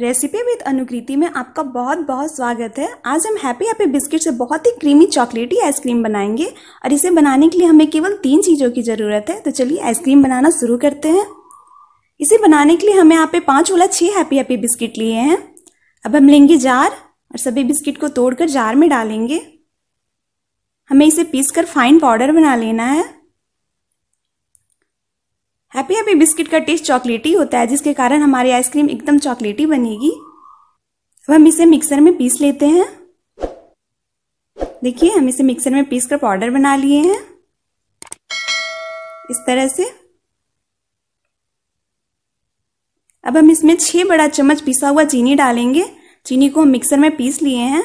recipe with अनुकृति में आपका बहुत बहुत स्वागत है आज हम हैप्पी हैप्पी बिस्किट से बहुत ही क्रीमी चॉकलेटी आइसक्रीम बनाएंगे और इसे बनाने के लिए हमें केवल तीन चीज़ों की ज़रूरत है तो चलिए आइसक्रीम बनाना शुरू करते हैं इसे बनाने के लिए हमें यहाँ पे पाँच वाला छः हैप्पी हैप्पी बिस्किट लिए हैं अब हम लेंगे जार और सभी बिस्किट को तोड़कर जार में डालेंगे हमें इसे पीस कर फाइन पाउडर बना लेना है हैप्पी हैप्पी बिस्किट का टेस्ट चॉकलेटी होता है जिसके कारण हमारी आइसक्रीम एकदम चॉकलेटी बनेगी अब हम इसे मिक्सर में पीस लेते हैं देखिए हम इसे मिक्सर में पीस कर पाउडर बना लिए हैं इस तरह से अब हम इसमें छह बड़ा चम्मच पिसा हुआ चीनी डालेंगे चीनी को हम मिक्सर में पीस लिए हैं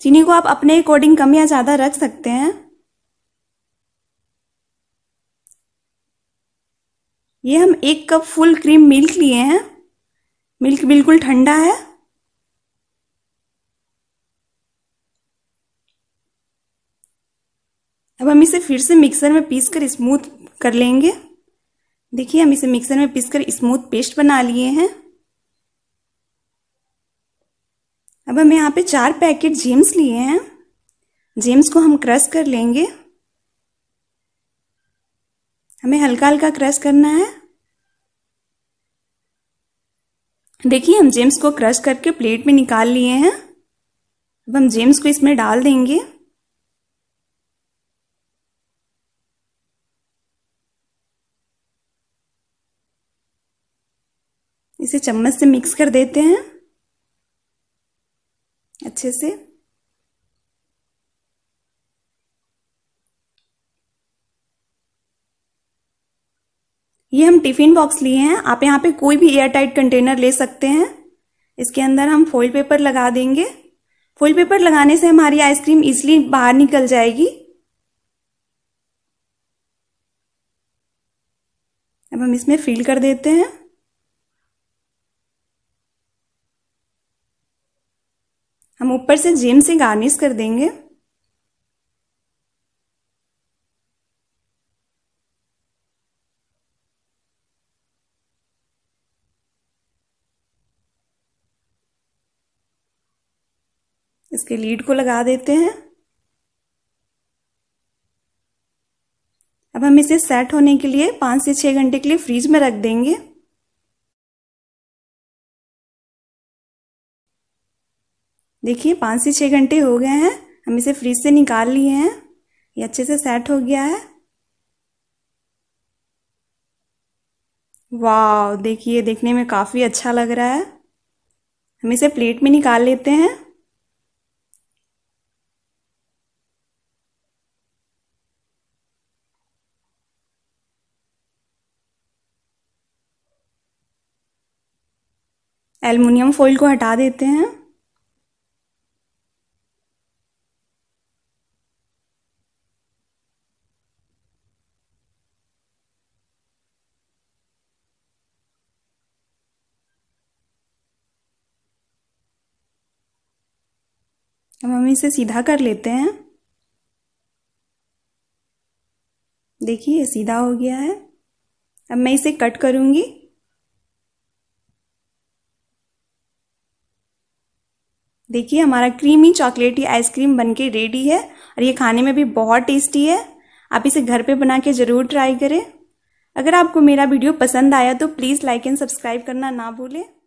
चीनी को आप अपने अकॉर्डिंग कम या ज़्यादा रख सकते हैं ये हम एक कप फुल क्रीम मिल्क लिए हैं मिल्क बिल्कुल ठंडा है अब हम इसे फिर से मिक्सर में पीस कर स्मूथ कर लेंगे देखिए हम इसे मिक्सर में पीस कर स्मूथ पेस्ट बना लिए हैं अब हम यहाँ पे चार पैकेट जेम्स लिए हैं जेम्स को हम क्रश कर लेंगे हमें हल्का हल्का क्रश करना है देखिए हम जेम्स को क्रश करके प्लेट में निकाल लिए हैं अब हम जेम्स को इसमें डाल देंगे इसे चम्मच से मिक्स कर देते हैं अच्छे से ये हम टिफिन बॉक्स लिए हैं आप यहाँ पे कोई भी एयर टाइट कंटेनर ले सकते हैं इसके अंदर हम फॉइल पेपर लगा देंगे फॉइल पेपर लगाने से हमारी आइसक्रीम इजली बाहर निकल जाएगी अब हम इसमें फिल कर देते हैं हम ऊपर से जेम से गार्निश कर देंगे इसके लीड को लगा देते हैं अब हम इसे सेट होने के लिए पांच से छह घंटे के लिए फ्रिज में रख देंगे देखिए पांच से छह घंटे हो गए हैं हम इसे फ्रिज से निकाल लिए हैं ये अच्छे से सेट हो गया है वाह देखिए देखने में काफ़ी अच्छा लग रहा है हम इसे प्लेट में निकाल लेते हैं एल्युमिनियम फॉइल को हटा देते हैं अब हम इसे सीधा कर लेते हैं देखिए सीधा हो गया है अब मैं इसे कट करूंगी देखिए हमारा क्रीमी चॉकलेटी आइसक्रीम बनके रेडी है और ये खाने में भी बहुत टेस्टी है आप इसे घर पे बना के ज़रूर ट्राई करें अगर आपको मेरा वीडियो पसंद आया तो प्लीज़ लाइक एंड सब्सक्राइब करना ना भूलें